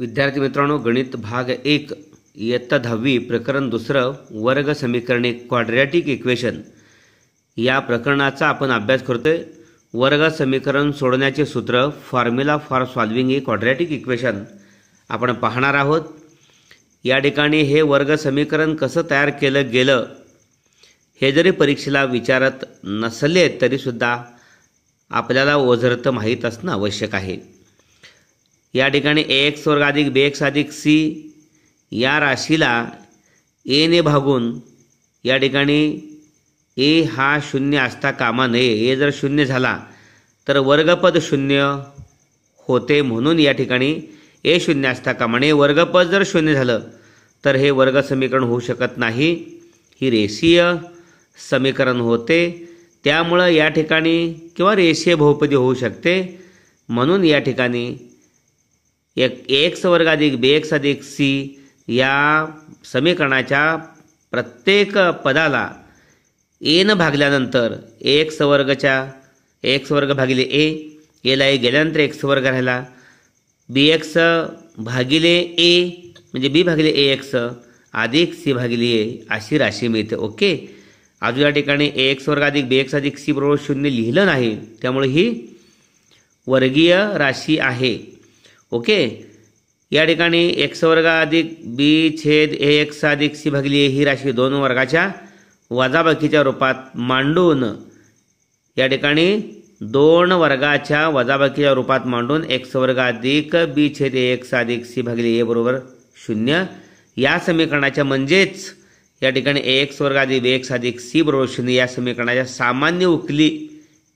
विद्यार्थी मित्रांनो गणित भाग एक इयत्ता दहावी प्रकरण दुसरं वर्ग समीकरणे क्वाड्रॅटिक इक्वेशन या प्रकरणाचा आपण अभ्यास करतोय वर्ग समीकरण सोडण्याचे सूत्र formula for solving a quadratic equation आपण पाहणार आहोत या ठिकाणी हे वर्ग समीकरण कसं तयार केलं गेलं हे जरी परीक्षेला विचारत नसले तरीसुद्धा आपल्याला ओझरतं माहीत असणं आवश्यक आहे या ठिकाणी ए एक्स वर्ग अधिक बी एक्स अधिक सी या राशीला एने भागून या ठिकाणी ए हा शून्य असता कामा नये ए जर शून्य झाला तर वर्गपद शून्य होते म्हणून या ठिकाणी ए शून्य असता कामा नये वर्गपद जर शून्य झालं तर हे वर्ग समीकरण होऊ शकत नाही ही रेषीय समीकरण होते त्यामुळं या ठिकाणी किंवा रेषीय बहुपदी होऊ शकते म्हणून या ठिकाणी एक एक्स वर्ग अधिक बी एक्स अधिक सी या समीकरणाच्या प्रत्येक पदाला एनं भागल्यानंतर एक्स वर्गच्या एक्स वर्ग भागिले ए एला ए गेल्यानंतर एक्स वर्ग राहिला बी एक्स भागिले ए म्हणजे बी भागिले ए एक्स अधिक सी भागिले ए अशी राशी मिळते ओके आजू या ठिकाणी ए एक्स वर्ग अधिक बी एक्स अधिक सी बरोबर शून्य लिहिलं नाही त्यामुळे ही वर्गीय राशी आहे ओके या ठिकाणी एक्स वर्ग अधिक बी छेद ए एक्स अधिक सी भागली ए ही राशी दोन वर्गाच्या वजाबाकीच्या रूपात मांडून या ठिकाणी दोन वर्गाच्या वजाबाकीच्या रूपात मांडून एक्स वर्ग अधिक बी छेद ए एक्स अधिक सी भागली ए बरोबर शून्य या समीकरणाच्या म्हणजेच या ठिकाणी ए एक्स वर्ग अधिक बी एक्स अधिक सी बरोबर शून्य या समीकरणाच्या सामान्य उकली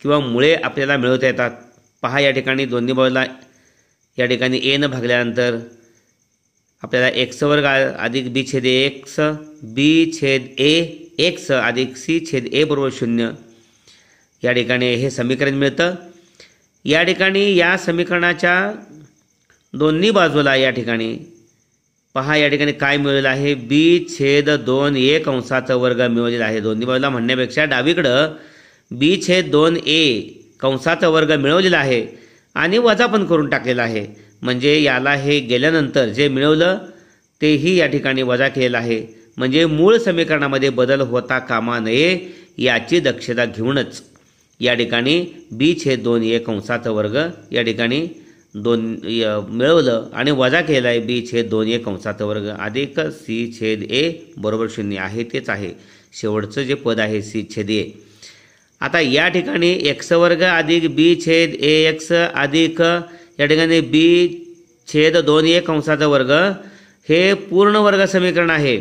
किंवा मुळे आपल्याला मिळवता येतात पहा या ठिकाणी दोन्ही बाजूला या ठिकाणी ए न भागल्यानंतर आपल्याला एक्स वर्ग अधिक बी छेद एक्स बी छेद ए एक्स अधिक सी छेद ए बरोबर शून्य या ठिकाणी हे समीकरण मिळतं या ठिकाणी या समीकरणाच्या दोन्ही बाजूला या ठिकाणी पहा या ठिकाणी काय मिळलेलं आहे बी छेद दोन ए कंसाचं वर्ग मिळवलेला आहे दोन्ही बाजूला म्हणण्यापेक्षा डावीकडं बी छेद दोन ए कंसाचा वर्ग मिळवलेला आहे आणि वजा पण करून टाकलेला आहे म्हणजे याला हे गेल्यानंतर जे मिळवलं तेही या ठिकाणी वजा केलेलं आहे म्हणजे मूळ समीकरणामध्ये बदल होता कामा नये याची दक्षता घेऊनच या ठिकाणी बी छेद दोन ए वर्ग या ठिकाणी दोन मिळवलं आणि वजा केलं आहे बी छेद दोन एक कंसाचा वर्ग अधिक सी छेद ए बरोबर शून्य आहे तेच आहे शेवटचं जे पद आहे सी छेद ए आता या ठिकाणी एक्स वर्ग अधिक बी छेद ए एक्स अधिक या ठिकाणी बी छेद दोन ए कंसाचा वर्ग हे पूर्ण वर्ग समीकरण आहे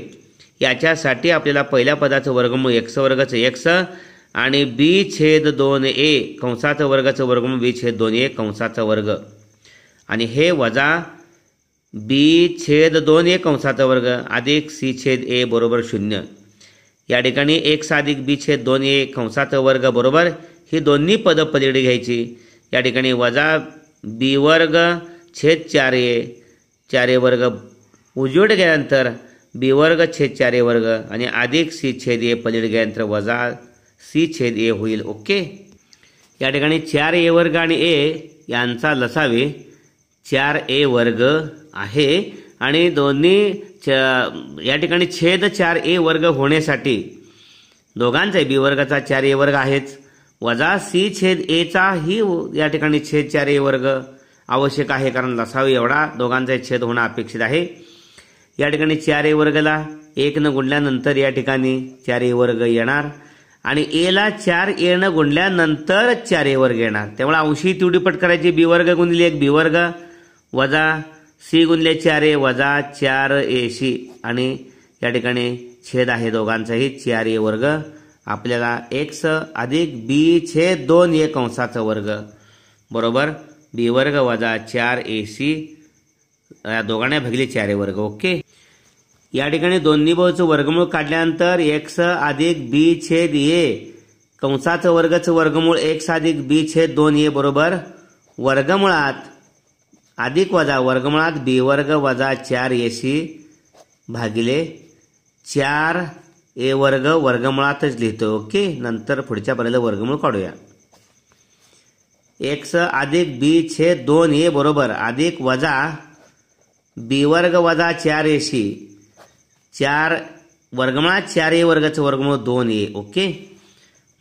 याच्यासाठी आपल्याला पहिल्या पदाचं वर्गमूळ एक्स वर्गाचं एक्स आणि बी छेद दोन ए कंसाचं वर्गाचं वर्गमूळ बी छेद दोन ए कंसाचं वर्ग आणि हे वजा बी छेद दोन ए कंसाचा वर्ग अधिक सी छेद ए बरोबर शून्य या ठिकाणी एक साधिक बी छेद दोन ए कंसात वर्ग बरोबर ही दोन्ही पदं पलीकडे घ्यायची या ठिकाणी वजा बी वर्ग छेद चार ए चार ए वर्ग उजवड गेल्यानंतर बी वर्ग छेद चार ए वर्ग आणि अधिक सी छेद ए पलीड गेल्यानंतर वजा सी छेद ए होईल ओके या ठिकाणी चार ए वर्ग आणि ए यांचा लसावे चार ए वर्ग आहे आणि दोन्ही या ठिकाणी छेद चार ए वर्ग होण्यासाठी दोघांचा बी वर्गाचा चार ए वर्ग आहेच वजा सी छेद एचा ही या ठिकाणी छेद चार ए वर्ग आवश्यक आहे कारण लसावी एवढा दोघांचा छेद होणं अपेक्षित आहे या ठिकाणी चार ए वर्गला एक न गुणल्यानंतर या ठिकाणी चार ए वर्ग येणार आणि एला चार एनं गुणल्यानंतर चार ए वर्ग येणार त्यामुळे अंशी तिवडीपट करायची बी वर्ग गुंडली एक बी वर्ग वजा सी गुणले चार ए वजा चार एशी आणि या ठिकाणी छेद आहे दोघांचाही चार ए वर्ग आपल्याला एक्स अधिक बी छेद दोन ए कंसाचा वर्ग बरोबर बी वर्ग वजा चार सी या दोघांना भागले चार ए वर्ग ओके या ठिकाणी दोन्ही भाऊचं वर्गमूळ काढल्यानंतर एक्स अधिक बी छेद ए कंसाचं वर्गाचं वर्गमूळ एक्स अधिक बी छेद दोन ए बरोबर वर्गमुळात अधिक वजा वर्गमुळात बी वर्ग वजा चार सी भागिले चार ए वर्ग वर्गमुळातच लिहितो ओके नंतर पुढच्या पर्यंत वर्गमूळ काढूया एक्स अधिक बी छेद दोन ए बरोबर अधिक वजा बी वर्ग वजा चार ए सी चार वर्गमुळात चार ए वर्गाचं वर्गमूळ दोन ए ओके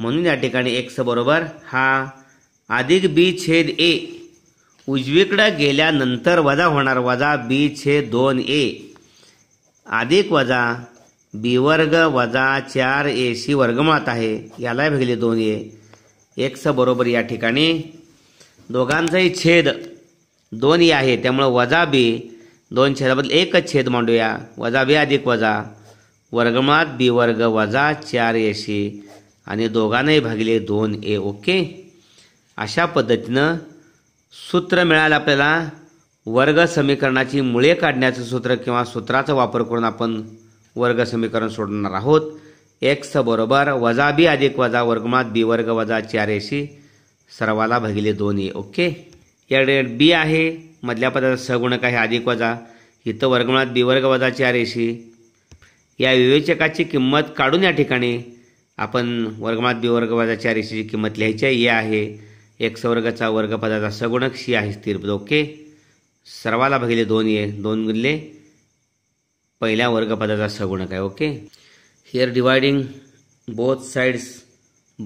म्हणून या ठिकाणी एक्स बरोबर हा अधिक बी छेद ए उजवीकडं गेल्यानंतर वजा होणार वजा बी छे दोन ए अधिक वजा बी वर्ग वजा चार ए सी वर्गमात आहे याला भेगले दोन ए एक्स बरोबर या ठिकाणी दोघांचाही छेद दोन ए आहे त्यामुळं वजा बी दोन छेदाबद्दल एकच छेद मांडूया वजा बी अधिक वजा वर्गमात बी वर्ग वजा चार एशी आणि दोघांनाही भागले दोन ए ओके अशा पद्धतीनं सूत्र मिळालं आपल्याला वर्ग समीकरणाची मुळे काढण्याचं सूत्र किंवा सूत्राचा वापर करून आपण वर्ग समीकरण सोडणार आहोत एक्स बरोबर वजा बी अधिक वजा वर्गमात बी वर्ग वजा चार एशी सर्वाला भगिले दोन ए ओके याकडे बी आहे मधल्या पदाचा सगुणक आहे अधिक वजा इथं वर्गमात बी वर्ग वजा चार एशी या विवेचकाची किंमत काढून या ठिकाणी आपण वर्गमात बी वर्ग वजा चार एसीची किंमत लिहायची आहे एक्स वर्गाचा वर्गपदाचा सगुणक शी आहे स्थिर ओके सर्वाला भागिले दोन ये दोन गुणले पहिल्या वर्गपदाचा सगुणक आहे okay here dividing both sides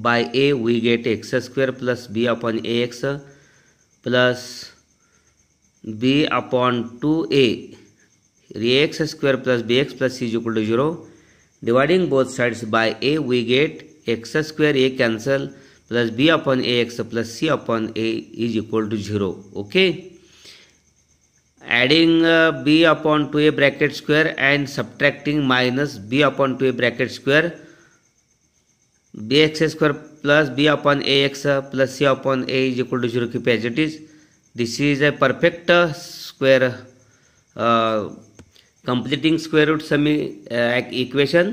by a we get x square plus b upon a x plus b upon two a x square plus b x plus c is equal to zero dividing both sides by a we get x square a cancel plus b upon a x plus c upon a is equal to zero okay adding uh, b upon 2a bracket square and subtracting minus b upon 2a bracket square bx square plus b upon ax plus c upon a is equal to 0 keep as it is this is a perfect uh, square uh, completing square root semi uh, equation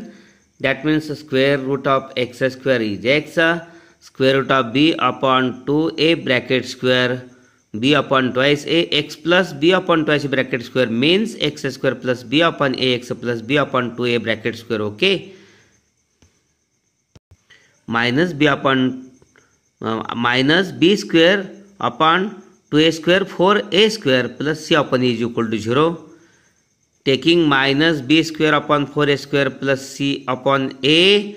that means square root of x square is x uh, square root of b upon 2a bracket square b upon twice a x plus b upon twice a bracket square means x square plus b upon a x plus b upon 2a bracket square okay minus b upon uh, minus b square upon 2a square 4a square plus c upon a is equal to 0 taking minus b square upon 4a square plus c upon a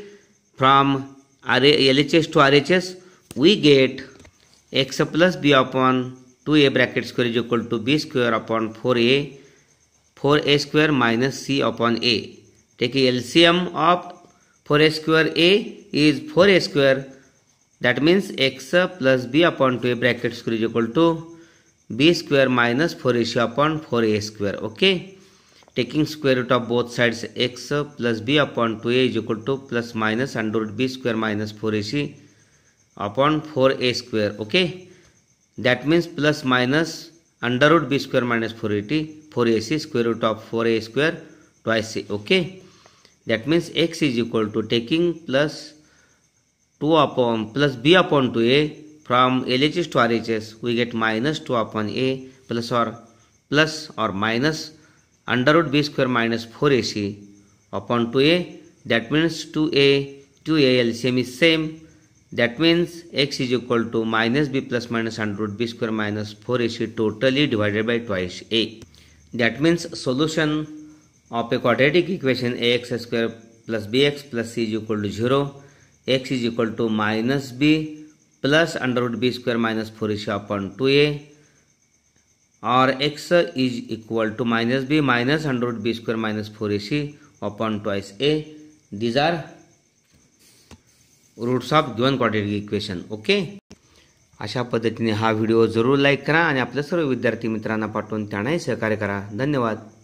from R A L H S to R H S we get x plus b upon two a is equal to b square upon four a four a square minus c upon a take L C M of four a square a is four a square that means x plus b upon two a is equal to b square minus four a c upon four a square okay taking square root of both sides x plus b upon 2a is equal to plus minus under root b square minus 4ac upon 4a square okay that means plus minus under root b square minus minus 4ac square root of 4a square twice c. okay that means x is equal to taking plus 2 upon plus b upon 2a from LHS to RHS we get minus 2 upon a plus or plus or minus under root b square minus four a c upon two a that means two a two a L same is same that means x is equal to minus b plus minus under root b square minus four a c totally divided by twice a that means solution of a quadratic equation a x square plus b x plus c is equal to zero x is equal to minus b plus under root b square minus four a c upon two a और x is equal to minus b minus under b square minus four a c upon twice a these are roots of given quadratic equation okay अशा पद्धतीने हा video जरूर like करा आणि आपल्या सर्व विद्यार्थी मित्रांना पाठवून त्यांनाही सहकार्य करा धन्यवाद